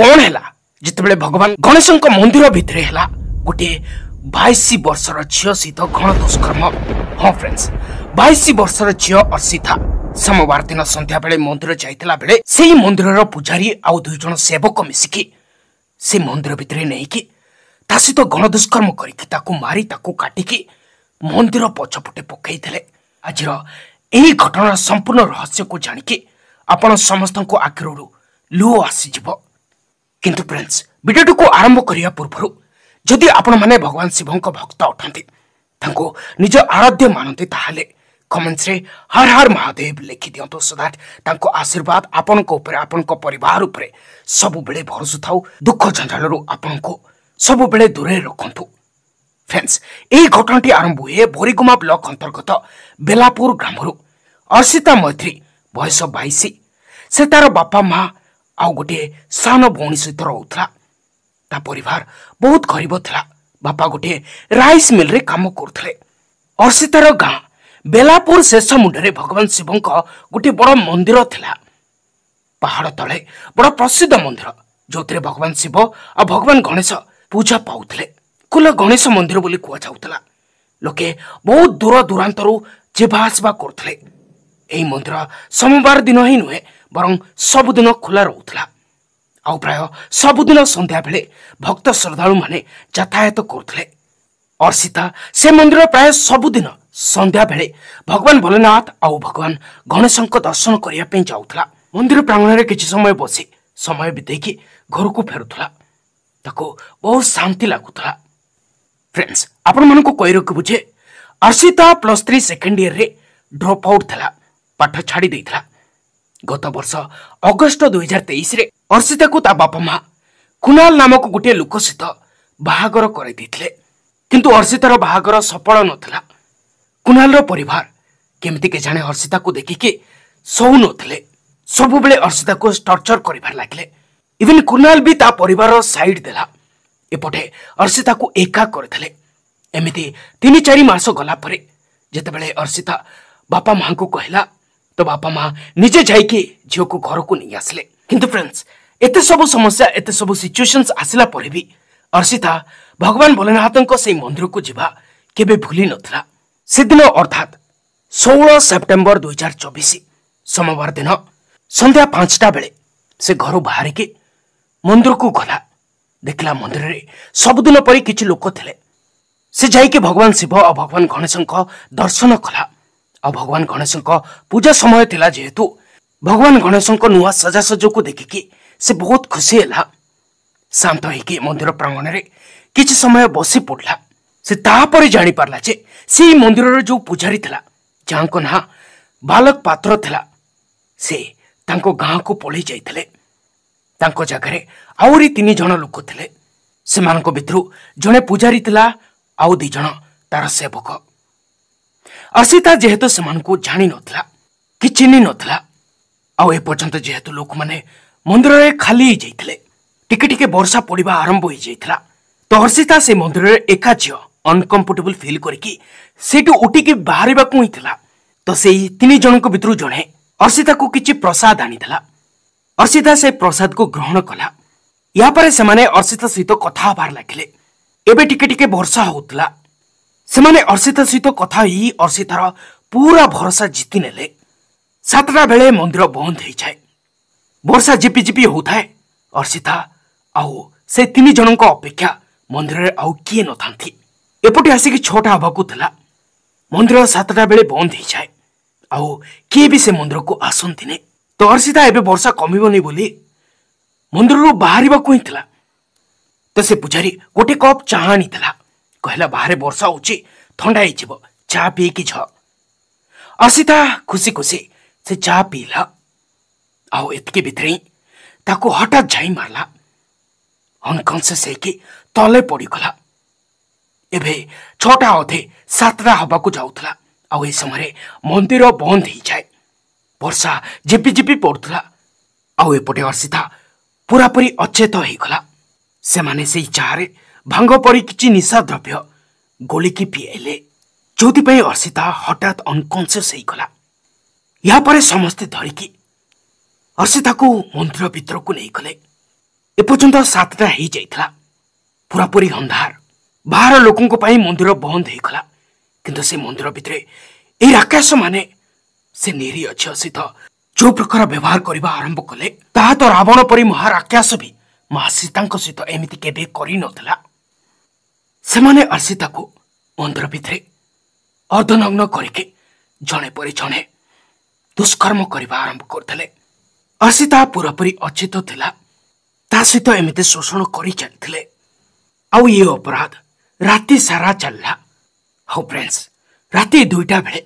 କଣ ହେଲା ଯେତେବେଳେ ଭଗବାନ ଗଣେଶଙ୍କ ମନ୍ଦିର ଭିତରେ ହେଲା ଗୋଟିଏ ବାଇଶ ବର୍ଷର ଝିଅ ସହିତ ଘଣ ଦୁଷ୍କର୍ମ ହଁ ଫ୍ରେଣ୍ଡସ୍ ବାଇଶ ବର୍ଷର ଝିଅ ଅର୍ଷିତା ସୋମବାର ଦିନ ସନ୍ଧ୍ୟା ବେଳେ ମନ୍ଦିର ଯାଇଥିଲା ବେଳେ ସେହି ମନ୍ଦିରର ପୂଜାରୀ ଆଉ ଦୁଇ ଜଣ ସେବକ ମିଶିକି ସେ ମନ୍ଦିର ଭିତରେ ନେଇକି ତା ସହିତ ଗଣ ଦୁଷ୍କର୍ମ କରିକି ତାକୁ ମାରି ତାକୁ କାଟିକି ମନ୍ଦିର ପଛପଟେ ପକାଇଥିଲେ ଆଜିର ଏହି ଘଟଣାର ସମ୍ପୂର୍ଣ୍ଣ ରହସ୍ୟକୁ ଜାଣିକି ଆପଣ ସମସ୍ତଙ୍କୁ ଆଖିରୁ ଲୁହ ଆସିଯିବ किन फ्रेन्स भिडियो आरम्भ पूर्वहरू जि आप भगवान् शिवको भक्त अटा निज आराध्य मानति रे हर हर महादेव तो सो द्याटको आशीर्वाद ऊपर ऊपर परिवार सब बेले भरोसा थाउ दुख दुःख सब बेले दूरै रोकु फ्रेंड्स ए घटनाटी आरंभ हुए भोरिगुमा ब्लॉक अंतर्गत बेलापुर ग्राम ग्रामहरू अर्सिता मैत्री बयस बइसे बापा बापामा ଆଉ ଗୋଟିଏ ସାନ ଭଉଣୀ ସହିତ ରହୁଥିଲା ତା ପରିବାର ବହୁତ ଗରିବ ଥିଲା ବାପା ଗୋଟିଏ ରାଇସ୍ ମିଲ୍ରେ କାମ କରୁଥିଲେ ଅର୍ଷିତାର ଗାଁ ବେଲାପୁର ଶେଷ ମୁଣ୍ଡରେ ଭଗବାନ ଶିବଙ୍କ ଗୋଟିଏ ବଡ଼ ମନ୍ଦିର ଥିଲା ପାହାଡ଼ ତଳେ ବଡ଼ ପ୍ରସିଦ୍ଧ ମନ୍ଦିର ଯେଉଁଥିରେ ଭଗବାନ ଶିବ ଆଉ ଭଗବାନ ଗଣେଶ ପୂଜା ପାଉଥିଲେ କୁଲ ଗଣେଶ ମନ୍ଦିର ବୋଲି କୁହାଯାଉଥିଲା ଲୋକେ ବହୁତ ଦୂର ଦୂରାନ୍ତରୁ ଯିବା ଆସିବା କରୁଥିଲେ ଏହି ମନ୍ଦିର ସୋମବାର ଦିନ ହିଁ ନୁହେଁ वरङ सबुदिन खोलाउँला आउ प्रायः सबुदिन सन्ध्या बेले भक्त श्रद्धालु जातायात गरुले से मन्दिर प्रायः सबुदिन सन्ध्या बेले भगवान भोलेनाथ आउ भगवान गणेशको दर्शन गरेको मन्दिर प्राङ्गणले कि समय बसे समय बिति घरक ताको तह शान्ति लाग बुझे अर्सिता प्लस थ्री सेकेन्ड इयरे ड्रप आउट थला थि ଗତ ବର୍ଷ ଅଗଷ୍ଟ ଦୁଇହଜାର ତେଇଶରେ ଅର୍ଷିତାକୁ ତା ବାପା ମା କୁନାଲ ନାମକ ଗୋଟିଏ ଲୋକ ସହିତ ବାହାଘର କରାଇ ଦେଇଥିଲେ କିନ୍ତୁ ଅର୍ଷିତାର ବାହାଘର ସଫଳ ନଥିଲା କୁନାଲର ପରିବାର କେମିତି କି ଜାଣେ ଅର୍ଷିତାକୁ ଦେଖିକି ଶୋଉ ନଥିଲେ ସବୁବେଳେ ଅର୍ଷିତାକୁ ଟର୍ଚର କରିବାର ଲାଗିଲେ ଇଭେନ୍ କୁନାଲ ବି ତା ପରିବାରର ସାଇଡ୍ ଦେଲା ଏପଟେ ଅର୍ଷିତାକୁ ଏକା କରିଥିଲେ ଏମିତି ତିନି ଚାରି ମାସ ଗଲା ପରେ ଯେତେବେଳେ ଅର୍ଷିତା ବାପା ମାଆଙ୍କୁ କହିଲା ତ ବାପା ମା ନିଜେ ଯାଇକି ଝିଅକୁ ଘରକୁ ନେଇ ଆସିଲେ କିନ୍ତୁ ଫ୍ରେଣ୍ଡସ୍ ଏତେ ସବୁ ସମସ୍ୟା ଏତେ ସବୁ ସିଚୁଏସନ୍ସ ଆସିଲା ପରେ ବି ଅର୍ଷିତା ଭଗବାନ ଭୋଲେନାଥଙ୍କ ସେଇ ମନ୍ଦିରକୁ ଯିବା କେବେ ଭୁଲି ନଥିଲା ସେଦିନ ଅର୍ଥାତ୍ ଷୋହଳ ସେପ୍ଟେମ୍ବର ଦୁଇହଜାର ଚବିଶ ସୋମବାର ଦିନ ସନ୍ଧ୍ୟା ପାଞ୍ଚଟା ବେଳେ ସେ ଘରୁ ବାହାରିକି ମନ୍ଦିରକୁ ଗଲା ଦେଖିଲା ମନ୍ଦିରରେ ସବୁଦିନ ପରି କିଛି ଲୋକ ଥିଲେ ସେ ଯାଇକି ଭଗବାନ ଶିବ ଆଉ ଭଗବାନ ଗଣେଶଙ୍କ ଦର୍ଶନ କଲା ଆଉ ଭଗବାନ ଗଣେଶଙ୍କ ପୂଜା ସମୟ ଥିଲା ଯେହେତୁ ଭଗବାନ ଗଣେଶଙ୍କ ନୂଆ ସଜାସଜକୁ ଦେଖିକି ସେ ବହୁତ ଖୁସି ହେଲା ଶାନ୍ତ ହେଇକି ମନ୍ଦିର ପ୍ରାଙ୍ଗଣରେ କିଛି ସମୟ ବସି ପଡ଼ିଲା ସେ ତାପରେ ଜାଣିପାରିଲା ଯେ ସେଇ ମନ୍ଦିରର ଯେଉଁ ପୂଜାରୀ ଥିଲା ଯାହାଙ୍କ ନାଁ ବାଲକ ପାତ୍ର ଥିଲା ସେ ତାଙ୍କ ଗାଁକୁ ପଳେଇ ଯାଇଥିଲେ ତାଙ୍କ ଜାଗାରେ ଆହୁରି ତିନି ଜଣ ଲୋକ ଥିଲେ ସେମାନଙ୍କ ଭିତରୁ ଜଣେ ପୂଜାରୀ ଥିଲା ଆଉ ଦୁଇ ଜଣ ତାର ସେବକ आशिता जेहेतु से जाणी ना कि चिन्ह ना आपर्तंत जेहेतु लोक मैंने मंदिर खाली जाते टिके टिके बर्षा पड़वा आरंभ हो जाता तो हर्षिता से मंदिर एका झी अनकम्फर्टेबुल फिल करू उठिक बाहर को ही था तो से तीन जन भितर जड़े हर्षिता को किसी प्रसाद आनी अर्षिता से प्रसाद को ग्रहण कला यापर से अर्षिता सहित कथ हबार लगे एवं टिके टिके वर्षा होता ସେମାନେ ଅର୍ଷିତା ସହିତ କଥା ହୋଇ ଅର୍ଷିତାର ପୁରା ଭରସା ଜିତି ନେଲେ ସାତଟା ବେଳେ ମନ୍ଦିର ବନ୍ଦ ହେଇଯାଏ ବର୍ଷା ଝିପିଝିପି ହେଉଥାଏ ଅର୍ଷିତା ଆଉ ସେ ତିନି ଜଣଙ୍କ ଅପେକ୍ଷା ମନ୍ଦିରରେ ଆଉ କିଏ ନଥାନ୍ତି ଏପଟେ ଆସିକି ଛଅଟା ହେବାକୁ ଥିଲା ମନ୍ଦିର ସାତଟା ବେଳେ ବନ୍ଦ ହେଇଯାଏ ଆଉ କିଏ ବି ସେ ମନ୍ଦିରକୁ ଆସନ୍ତିନି ତ ଅର୍ଷିତା ଏବେ ବର୍ଷା କମିବନି ବୋଲି ମନ୍ଦିରରୁ ବାହାରିବାକୁ ହିଁ ଥିଲା ତ ସେ ପୂଜାରୀ ଗୋଟେ କପ୍ ଚାହା ଆଣିଥିଲା କହିଲା ବାହାରେ ବର୍ଷା ହେଉଛି ଥଣ୍ଡା ହେଇଯିବ ଚା' ପିଇକି ଝ ଅସିତା ଖୁସି ଖୁସି ସେ ଚା' ପିଇଲା ଆଉ ଏତିକି ଭିତରେ ତାକୁ ହଠାତ୍ ଝାଇ ମାରିଲା ଅନକନସିୟସ୍ ହେଇକି ତଳେ ପଡ଼ିଗଲା ଏବେ ଛଅଟା ଅଧେ ସାତଟା ହେବାକୁ ଯାଉଥିଲା ଆଉ ଏ ସମୟରେ ମନ୍ଦିର ବନ୍ଦ ହେଇଯାଏ ବର୍ଷା ଝିପିଝିପି ପଡ଼ୁଥିଲା ଆଉ ଏପଟେ ଅର୍ଷିତା ପୁରାପୁରି ଅଚେତ ହେଇଗଲା ସେମାନେ ସେଇ ଚାହାରେ ଭାଙ୍ଗ ପରି କିଛି ନିଶା ଦ୍ରବ୍ୟ ଗୋଳିକି ପିଆଇଲେ ଯେଉଁଥିପାଇଁ ଅର୍ଷିତା ହଠାତ୍ ଅନକନସିୟସ୍ ହେଇଗଲା ଏହାପରେ ସମସ୍ତେ ଧରିକି ଅର୍ଷିତାକୁ ମନ୍ଦିର ଭିତରକୁ ନେଇଗଲେ ଏପର୍ଯ୍ୟନ୍ତ ସାତଟା ହେଇଯାଇଥିଲା ପୁରାପୁରି ଅନ୍ଧାର ବାହାର ଲୋକଙ୍କ ପାଇଁ ମନ୍ଦିର ବନ୍ଦ ହେଇଗଲା କିନ୍ତୁ ସେ ମନ୍ଦିର ଭିତରେ ଏହି ରାକାଶମାନେ ସେ ନିରୀ ଅଛି ଅର୍ଷିତ ଯେଉଁ ପ୍ରକାର ବ୍ୟବହାର କରିବା ଆରମ୍ଭ କଲେ ତାହା ତ ରାବଣ ପରି ମହାରାକାଶ ବି ମା ସୀତାଙ୍କ ସହିତ ଏମିତି କେବେ କରିନଥିଲା ସେମାନେ ଆର୍ସିତାକୁ ମନ୍ଦିର ଭିତରେ ଅର୍ଦ୍ଧନଗ୍ନ କରିକି ଜଣେ ପରେ ଜଣେ ଦୁଷ୍କର୍ମ କରିବା ଆରମ୍ଭ କରୁଥିଲେ ଆର୍ସିତା ପୁରାପୁରି ଅଚେତ ଥିଲା ତା ସହିତ ଏମିତି ଶୋଷଣ କରି ଚାଲିଥିଲେ ଆଉ ଇଏ ଅପରାଧ ରାତି ସାରା ଚାଲିଲା ହଉ ଫ୍ରେଣ୍ଡସ୍ ରାତି ଦୁଇଟା ବେଳେ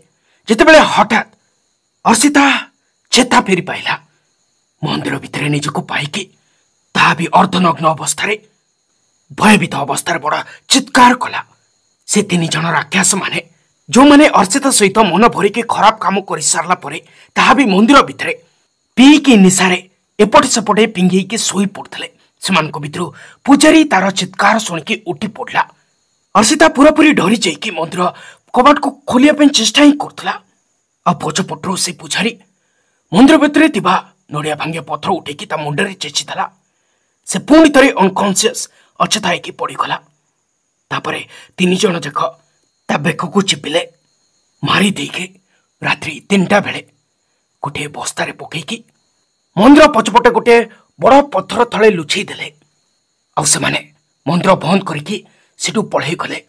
ଯେତେବେଳେ ହଠାତ୍ ଅର୍ସିତା ଚେତା ଫେରି ପାଇଲା ମନ୍ଦିର ଭିତରେ ନିଜକୁ ପାଇକି ତାହା ବି ଅର୍ଦ୍ଧନଗ୍ନ ଅବସ୍ଥାରେ ଭୟଭୀତ ଅବସ୍ଥାରେ ବଡ଼ ଚିତ୍କାର କଲା ସେ ତିନି ଜଣ ରାକ୍ଷାସମାନେ ଯେଉଁମାନେ ଅର୍ଚ୍ଚିତା ସହିତ ମନ ଭରିକି ଖରାପ କାମ କରିସାରିଲା ପରେ ତାହା ବି ମନ୍ଦିର ଭିତରେ ପିଇକି ନିଶାରେ ଏପଟେ ସେପଟେ ପିଙ୍ଗେଇକି ଶୋଇ ପଡ଼ୁଥିଲେ ସେମାନଙ୍କ ଭିତରୁ ପୂଜାରୀ ତାର ଚିତ୍କାର ଶୁଣିକି ଉଠି ପଡ଼ିଲା ଅର୍ଚ୍ଚିତା ପୁରାପୁରି ଡରି ଯାଇକି ମନ୍ଦିର କବାଟକୁ ଖୋଲିବା ପାଇଁ ଚେଷ୍ଟା ହିଁ କରୁଥିଲା ଆଉ ପଛପଟରୁ ସେ ପୂଜାରୀ ମନ୍ଦିର ଭିତରେ ଥିବା ନଡ଼ିଆ ଭାଙ୍ଗିଆ ପଥର ଉଠେଇକି ତା ମୁଣ୍ଡରେ ଚେଚିଦେଲା ସେ ପୁଣି ଥରେ ଅନକନସିୟସ୍ अचेता है पड़गला तापर तीन जन जाक बेक को चिपिले मारी देके तीन टा बेले गोटे बस्तार पकईकि मंदिर पचपटे गोटे बड़ पथर तले लुचेदे आने मंदिर बंद करू पलैगले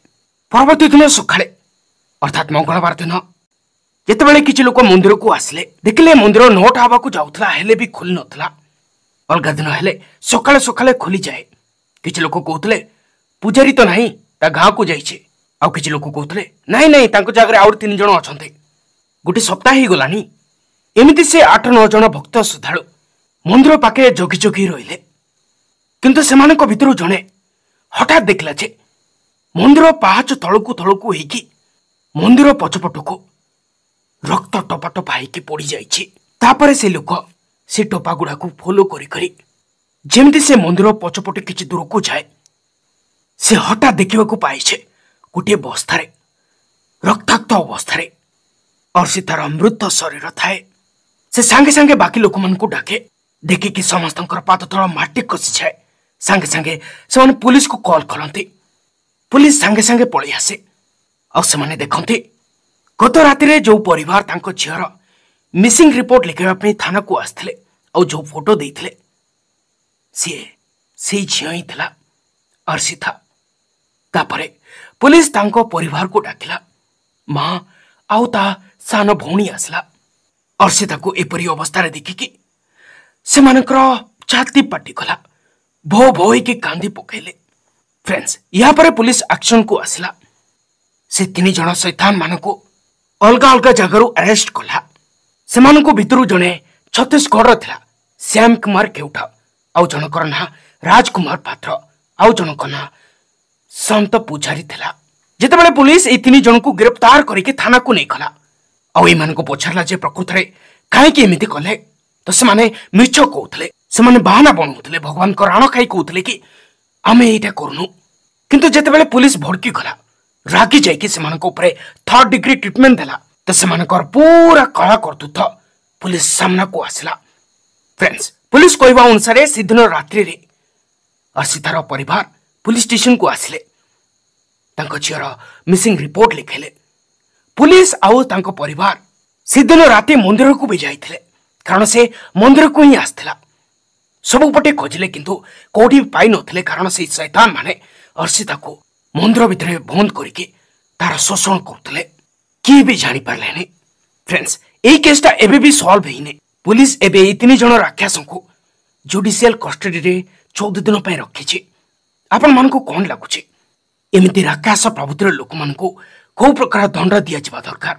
दिन सका अर्थात मंगलवार दिन जिते बड़े किसी लोक मंदिर को आसले देखिले मंदिर नौटा हाबाक जाऊला हेले भी खोली ना अलग दिन है सका सका खोली जाए କିଛି ଲୋକ କହୁଥିଲେ ପୂଜାରୀ ତ ନାହିଁ ତା ଗାଁକୁ ଯାଇଛି ଆଉ କିଛି ଲୋକ କହୁଥିଲେ ନାହିଁ ନାହିଁ ତାଙ୍କ ଜାଗାରେ ଆହୁରି ତିନି ଜଣ ଅଛନ୍ତି ଗୋଟେ ସପ୍ତାହ ହେଇଗଲାଣି ଏମିତି ସେ ଆଠ ନଅ ଜଣ ଭକ୍ତ ଶ୍ରଦ୍ଧାଳୁ ମନ୍ଦିର ପାଖରେ ଜଗି ଜଗି ରହିଲେ କିନ୍ତୁ ସେମାନଙ୍କ ଭିତରୁ ଜଣେ ହଠାତ୍ ଦେଖିଲା ଯେ ମନ୍ଦିର ପାହାଚ ତଳକୁ ତଳକୁ ହେଇକି ମନ୍ଦିର ପଛପଟକୁ ରକ୍ତ ଟପାଟପା ହେଇକି ପଡ଼ିଯାଇଛି ତାପରେ ସେ ଲୋକ ସେ ଟପାଗୁଡ଼ାକୁ ଫଲୋ କରି କରି जमी से मंदिर पचपटे कि दूर को जाए से हटात देखा पाई गोटे बस्तार रक्ताक्त अवस्था और सी तार अमृत शरीर थाए से सांगे सांगे बाकी लोक मान डाके देखिकी समस्त पाद तल मटी कसी जाए सांगे सांगे से पुलिस को कल करती पुलिस सांगे सांगे पलि आसे आने देखते गत रात जो पर झीर मिसिंग रिपोर्ट लिखापी थाना को आसते आ जो फोटो देते सी से झीला अर्षिता तापरे पुलिस परिवार को डाकिला माँ आउ ता सान भौणी आसला अर्षिता को एपरी अवस्था देखिकी से छाती पाटिकला भो भो कि कांदी पकैले फ्रेंड्स यहाँ पर पुलिस एक्शन को आसला से तीन जन सैथान मान को अलग अलग जगार अरेस्ट कला से भितर जड़े छत्तीशगढ़ श्याम कुमार केवटा आउ जनक राजकुमार पात्र आउ जनक संत पूजारी थिला जिते बड़े पुलिस ये तीन जन को गिरफ्तार करके थाना को नहीं गला आईमान पचारा जे प्रकृत कहीं एमती कले तो से मिछ कहते से बाहना बनाऊ भगवान को राण खाई कहते कि आम ये करूनु कितु जो पुलिस भड़की गला रागी जाए थर्ड डिग्री ट्रीटमेंट देला तो से पूरा कला करतुत्व पुलिस सामना को आसला फ्रेंड्स ପୁଲିସ କହିବା ଅନୁସାରେ ସେଦିନ ରାତ୍ରିରେ ଅର୍ଷିତାର ପରିବାର ପୁଲିସ ଷ୍ଟେସନକୁ ଆସିଲେ ତାଙ୍କ ଝିଅର ମିସିଂ ରିପୋର୍ଟ ଲେଖିଲେ ପୁଲିସ ଆଉ ତାଙ୍କ ପରିବାର ସେଦିନ ରାତି ମନ୍ଦିରକୁ ବି ଯାଇଥିଲେ କାରଣ ସେ ମନ୍ଦିରକୁ ହିଁ ଆସିଥିଲା ସବୁପଟେ ଖୋଜିଲେ କିନ୍ତୁ କେଉଁଠି ପାଇନଥିଲେ କାରଣ ସେଇ ଶୈତାନମାନେ ଅର୍ଷିତାକୁ ମନ୍ଦିର ଭିତରେ ବନ୍ଦ କରିକି ତାର ଶୋଷଣ କରୁଥିଲେ କିଏ ବି ଜାଣିପାରିଲେନି ଫ୍ରେଣ୍ଡସ୍ ଏଇ କେସ୍ଟା ଏବେ ବି ସଲ୍ଭ ହେଇନି পুলিশ এবে এই তিন জন রাক্ষাসঙ্কু জুডিসিয়াল কষ্টডিরে চৌদ দিন পাই রখিছে আপন মানুষ কণ লাগুছে এমিতি রাক্ষাস প্রভৃতির লোক মানুষ কেউ প্রকার দণ্ড দিয়া দরকার